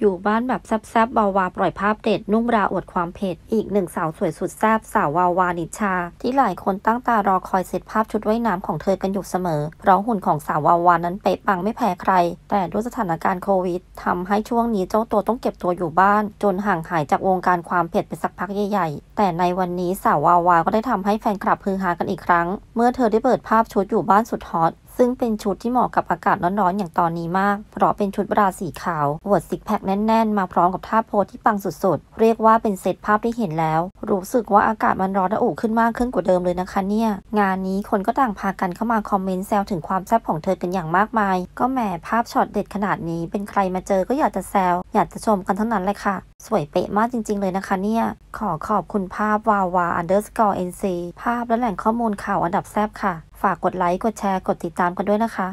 อยู่บ้านแบบแซบๆวาวาปล่อยภาพเด็ดนุ่งราอวดความเผ็ด อีกหนึ่งสาวสวยสุดแซบสาววาวานิชา ที่หลายคนตั้งตารอคอยเซตภาพชุดว่ายน้ำของเธอกันอยู่เสมอ เพราะหุ่นของสาววาวานั้นเป๊ะปังไม่แพ้ใคร แต่ด้วยสถานการณ์โควิด ทำให้ช่วงนี้เจ้าตัวต้องเก็บตัวอยู่บ้าน จนห่างหายจากวงการความเผ็ดไปสักพักใหญ่ๆ แต่ในวันนี้สาววาวาก็ได้ทำให้แฟนคลับฮือฮากันอีกครั้ง เมื่อเธอได้เปิดภาพชุดอยู่บ้านสุดฮอตซึ่งเป็นชุดที่เหมาะกับอากาศร้อน ๆ อย่างตอนนี้มากเพราะเป็นชุดบราสีขาวอวดซิกแพคแแน่นๆมาพร้อมกับท่าโพสที่ปังสุดๆ เรียกว่าเป็นเซตภาพที่เห็นแล้ว รู้สึกว่าอากาศมันร้อนระอุขึ้นมากขึ้นกว่าเดิมเลยนะคะเนี่ย งานนี้คนก็ต่างพากันเข้ามาคอมเมนต์แซวถึงความแซ่บของเธอกันอย่างมากมาย ก็แหมภาพช็อตเด็ดขนาดนี้ เป็นใครมาเจอก็อยากจะแซวอยากจะชมกันทั้งนั้นเลยค่ะ สวยเป๊ะมากจริงๆเลยนะคะเนี่ย ขอขอบคุณภาพวาวา underscore nc ภาพและแหล่งข้อมูลข่าวอันดับแซบค่ะ ฝากกดไลค์ กดแชร์ กดติดตามกันด้วยนะคะ